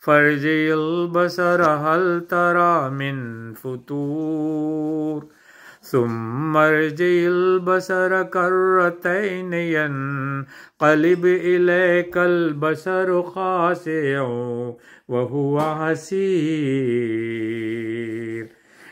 فرجي البصر هل ترى من فتور ثم ارجي البصر كرتين ينقلب إليك البصر خاسع وهو عسير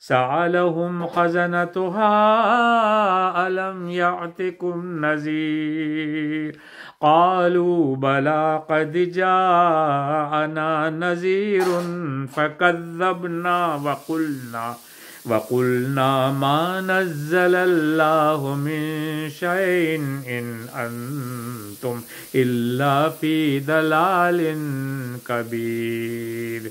سألهم خزنتها ألم يعتكم نذير قالوا بلى قد جاءنا نذير فكذبنا وقلنا وقلنا ما نزل الله من شيء إن أنتم إلا في دلال كبير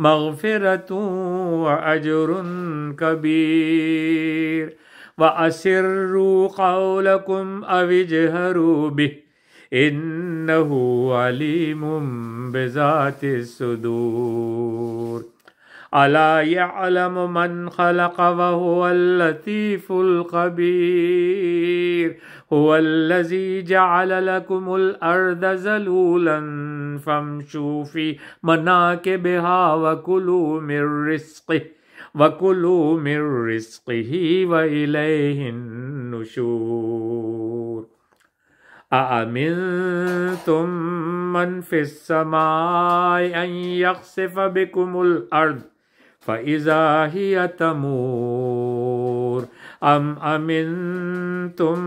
مغفرة وأجر كبير وأسروا قولكم أو اجهروا به إنه عليم بذات الصدور ألا يعلم من خلق وهو اللطيف الخبير هو الذي جعل لكم الأرض ذلولا فامشوا في مناكبها وكلوا من رزقه وكلوا من رزقه وإليه النشور أأمنتم من في السماء أن يخسف بكم الأرض فإذا هي تمور أم أمنتم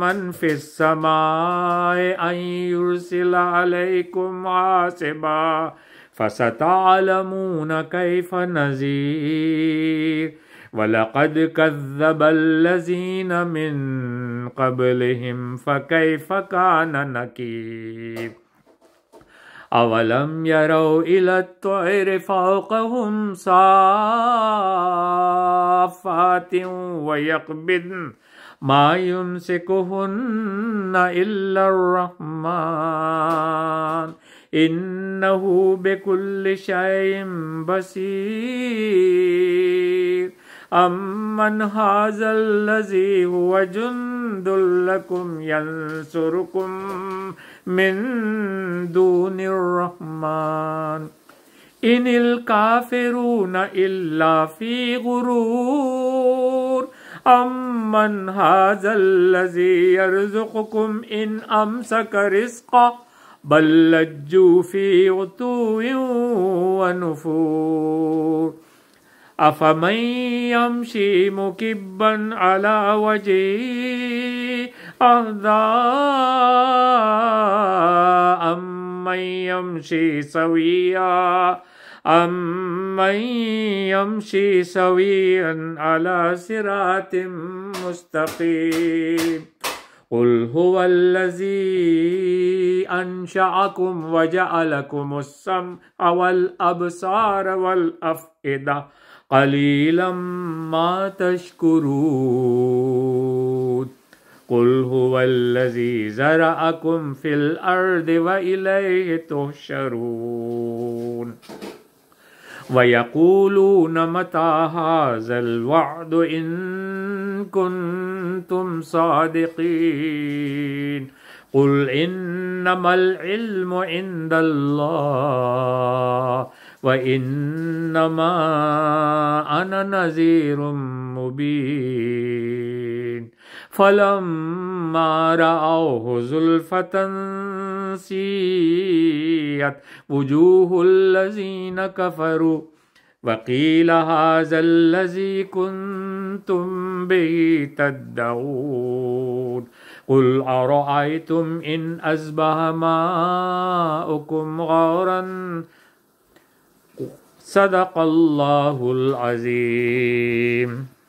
من في السماء أن يرسل عليكم عاصبا فستعلمون كيف نذير ولقد كذب الذين من قبلهم فكيف كان نكير أولم يروا إلى الطير فوقهم صافات ويقبضن ما يمسكهن إلا الرحمن إنه بكل شيء بصير أمن هذا الذي هو جند لكم ينصركم من دون الرحمن إن الكافرون إلا في غرور أمن هذا الذي يرزقكم إن أمسك رزقه بل لجوا في عتو ونفور أفمن يمشي مكبا على وجهه أهداء من يمشي سويا أمن يمشي سويا على صراط مستقيم قل هو الذي أنشأكم وجعلكم السمع والأبصار والأفئدة قليلا ما تشكرون قل هو الذي زرعكم في الأرض وإليه تحشرون ويقولون متى هذا الوعد إن كنتم صادقين قل إنما العلم عند الله وإنما أنا نذير مبين فلما رأوه زلفة سيئت وجوه الذين كفروا وقيل هذا الذي كنتم به تدعون قل أرأيتم إن أسبه ماؤكم غورا صدق الله العظيم